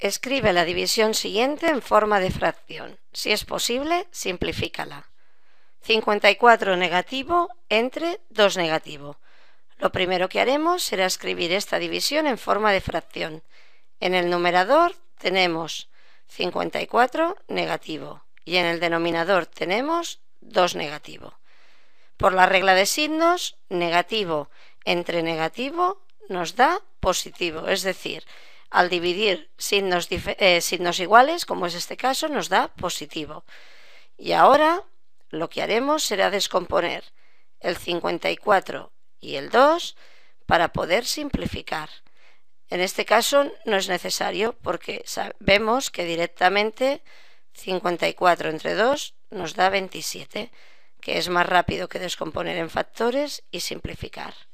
Escribe la división siguiente en forma de fracción. Si es posible, simplifícala. 54 negativo entre 2 negativo. Lo primero que haremos será escribir esta división en forma de fracción. En el numerador tenemos 54 negativo y en el denominador tenemos 2 negativo. Por la regla de signos, negativo entre negativo nos da positivo, es decir, al dividir eh, signos, iguales, como es este caso, nos da positivo. Y ahora lo que haremos será descomponer el 54 y el 2 para poder simplificar. En este caso no es necesario porque sabemos que directamente 54 entre 2 nos da 27, que es más rápido que descomponer en factores y simplificar.